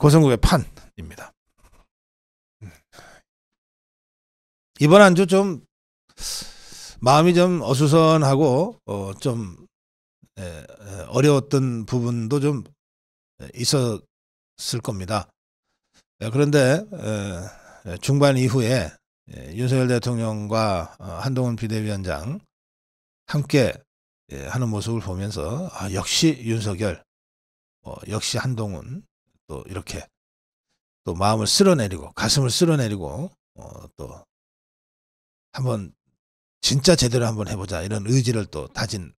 고성국의 판입니다. 음. 이번 한주좀 마음이 좀 어수선하고 어, 좀 예, 예, 어려웠던 부분도 좀 있었을 겁니다. 예, 그런데 중반 이후에 윤석열 대통령과 어, 한동훈 비대위원장 함께 하는 모습을 보면서 아, 역시 윤석열, 어, 역시 한동훈, 또 이렇게 또 마음을 쓸어내리고 가슴을 쓸어내리고 어, 또 한번 진짜 제대로 한번 해보자 이런 의지를 또 다진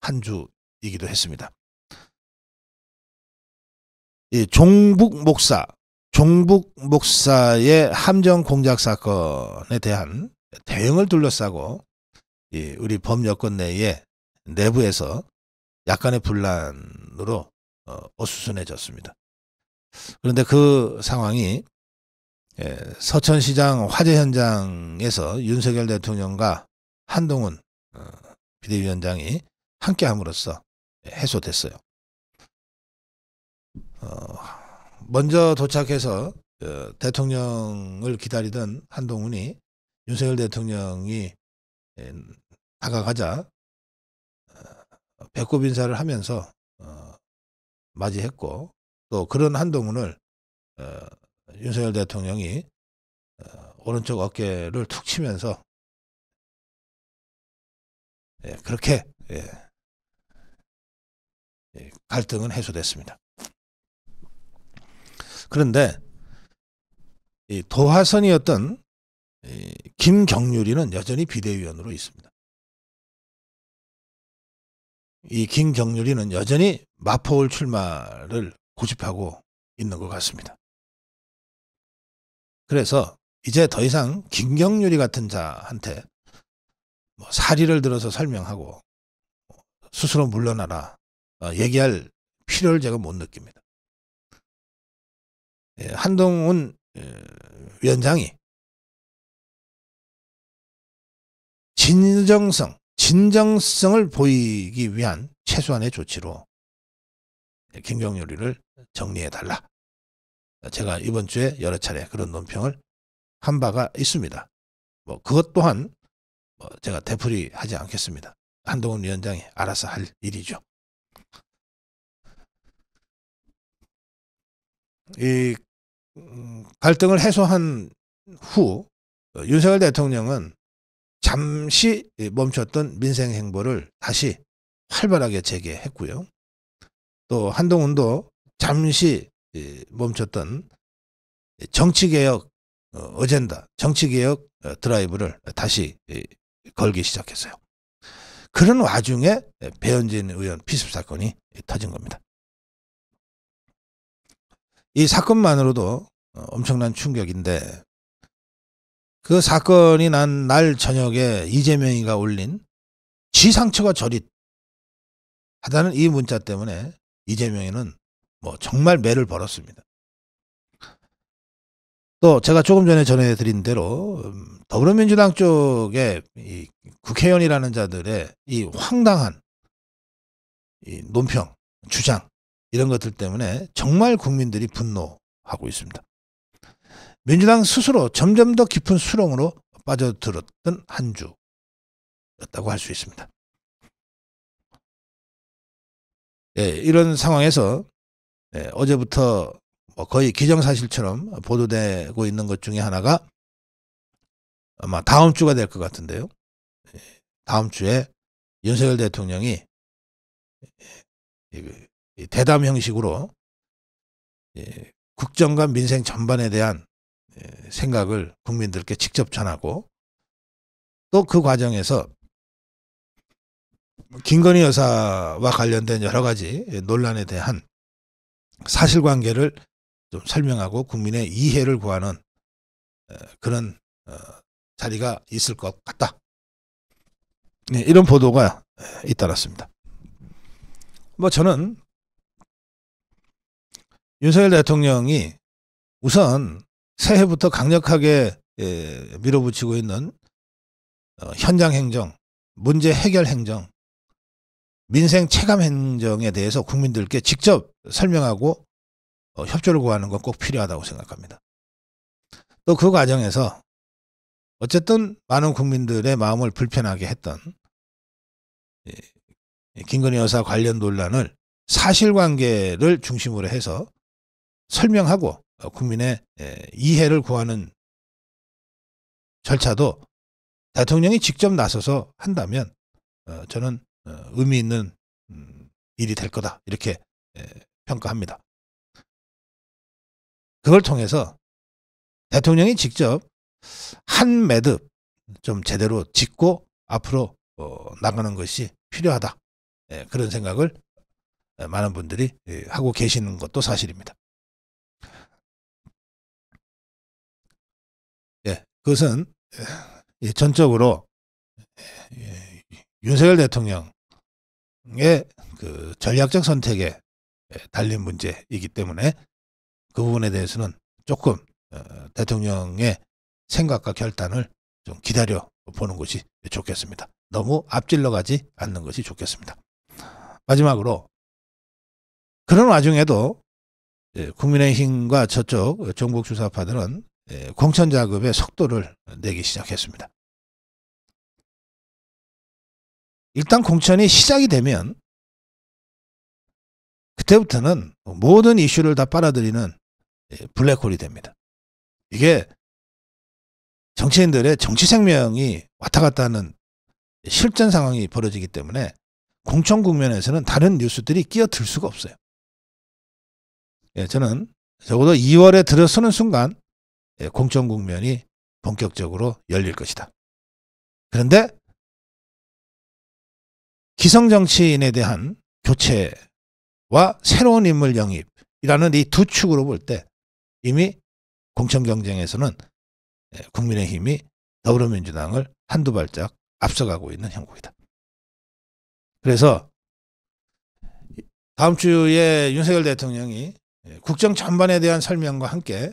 한 주이기도 했습니다. 이 종북 목사 종북 목사의 함정 공작 사건에 대한 대응을 둘러싸고 이 우리 범여권 내에 내부에서 약간의 분란으로 어, 어수선해졌습니다. 그런데 그 상황이 예, 서천시장 화재 현장에서 윤석열 대통령과 한동훈 어, 비대위원장이 함께함으로써 해소됐어요. 어, 먼저 도착해서 어, 대통령을 기다리던 한동훈이 윤석열 대통령이 예, 다가가자 배꼽 인사를 하면서 맞이했고 또 그런 한동훈을 어, 윤석열 대통령이 어, 오른쪽 어깨를 툭 치면서 예, 그렇게 예, 예, 갈등은 해소됐습니다. 그런데 이 도화선이었던 이 김경률이는 여전히 비대위원으로 있습니다. 이 김경률이는 여전히 마포울 출마를 고집하고 있는 것 같습니다. 그래서 이제 더 이상 김경률이 같은 자한테 뭐 사리를 들어서 설명하고 스스로 물러나라 어, 얘기할 필요를 제가 못 느낍니다. 예, 한동훈 예, 위원장이 진정성, 진정성을 보이기 위한 최소한의 조치로 김경요리를 정리해달라. 제가 이번 주에 여러 차례 그런 논평을 한 바가 있습니다. 뭐 그것 또한 뭐 제가 대풀이 하지 않겠습니다. 한동훈 위원장이 알아서 할 일이죠. 이 음, 갈등을 해소한 후 어, 윤석열 대통령은 잠시 멈췄던 민생 행보를 다시 활발하게 재개했고요. 또 한동훈도 잠시 멈췄던 정치개혁 어, 어젠다, 정치개혁 어, 드라이브를 다시 걸기 시작했어요. 그런 와중에 배현진 의원 피습 사건이 터진 겁니다. 이 사건만으로도 어, 엄청난 충격인데 그 사건이 난 날 저녁에 이재명이가 올린 지상처가 저릿 하다는 이 문자 때문에 이재명에는 뭐 정말 매를 벌었습니다. 또 제가 조금 전에 전해드린 대로 음, 더불어민주당 쪽에 이 국회의원이라는 자들의 이 황당한 이 논평, 주장 이런 것들 때문에 정말 국민들이 분노하고 있습니다. 민주당 스스로 점점 더 깊은 수렁으로 빠져들었던 한 주였다고 할 수 있습니다. 예, 이런 상황에서 예, 어제부터 뭐 거의 기정사실처럼 보도되고 있는 것 중에 하나가 아마 다음 주가 될 것 같은데요. 예, 다음 주에 윤석열 대통령이 예, 그, 대담 형식으로 예, 국정과 민생 전반에 대한 예, 생각을 국민들께 직접 전하고 또 그 과정에서 김건희 여사와 관련된 여러 가지 논란에 대한 사실관계를 좀 설명하고 국민의 이해를 구하는 어, 그런 어, 자리가 있을 것 같다. 네, 이런 보도가 잇따랐습니다. 뭐 저는 윤석열 대통령이 우선 새해부터 강력하게 밀어붙이고 있는 어, 현장 행정, 문제 해결 행정 민생 체감 행정에 대해서 국민들께 직접 설명하고 어, 협조를 구하는 건 꼭 필요하다고 생각합니다. 또 그 과정에서 어쨌든 많은 국민들의 마음을 불편하게 했던 김건희 여사 관련 논란을 사실관계를 중심으로 해서 설명하고 어, 국민의 이해를 구하는 절차도 대통령이 직접 나서서 한다면 어, 저는 어, 의미 있는 음, 일이 될 거다 이렇게 예, 평가합니다. 그걸 통해서 대통령이 직접 한 매듭 좀 제대로 짓고 앞으로 어, 나가는 것이 필요하다 예, 그런 생각을 어, 많은 분들이 예, 하고 계시는 것도 사실입니다. 예, 그것은 전적으로 윤석열 대통령 예, 그 전략적 선택에 예, 달린 문제이기 때문에 그 부분에 대해서는 조금 어, 대통령의 생각과 결단을 좀 기다려 보는 것이 좋겠습니다. 너무 앞질러 가지 않는 것이 좋겠습니다. 마지막으로 그런 와중에도 예, 국민의힘과 저쪽 종북 주사파들은 공천 작업의 속도를 내기 시작했습니다. 일단 공천이 시작이 되면 그때부터는 모든 이슈를 다 빨아들이는 예, 블랙홀이 됩니다. 이게 정치인들의 정치 생명이 왔다 갔다 하는 실전 상황이 벌어지기 때문에 공천 국면에서는 다른 뉴스들이 끼어들 수가 없어요. 예, 저는 적어도 2월에 들어서는 순간 예, 공천 국면이 본격적으로 열릴 것이다. 그런데 기성정치인에 대한 교체와 새로운 인물 영입이라는 이 두 축으로 볼 때 이미 공천 경쟁에서는 예, 국민의힘이 더불어민주당을 한두 발짝 앞서가고 있는 형국이다. 그래서 다음 주에 윤석열 대통령이 예, 국정 전반에 대한 설명과 함께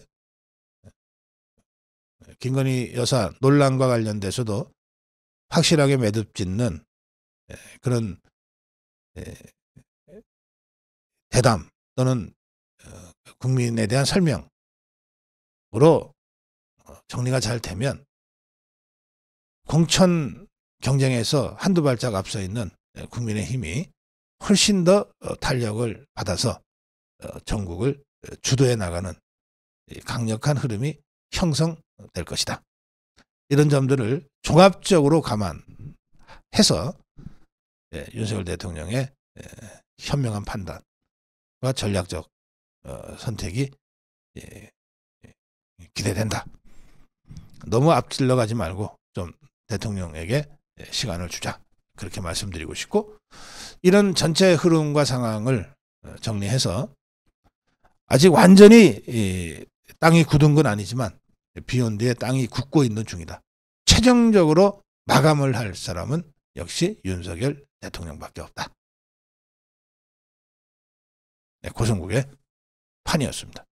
예, 김건희 여사 논란과 관련돼서도 확실하게 매듭 짓는 예, 그런 예, 대담 또는 어, 국민에 대한 설명으로 어, 정리가 잘 되면 공천 경쟁에서 한두 발짝 앞서 있는 예, 국민의 힘이 훨씬 더 어, 탄력을 받아서 전국을 주도해 나가는 강력한 흐름이 형성될 것이다. 이런 점들을 종합적으로 감안해서 예, 윤석열 대통령의 예, 현명한 판단과 전략적 어, 선택이 예, 예 기대된다. 너무 앞질러 가지 말고 좀 대통령에게 예, 시간을 주자. 그렇게 말씀드리고 싶고 이런 전체 흐름과 상황을 어, 정리해서 아직 완전히 이 땅이 굳은 건 아니지만 비온 뒤에 땅이 굳고 있는 중이다. 최종적으로 마감을 할 사람은 역시 윤석열 대통령밖에 없다. 네, 고성국의 판이었습니다.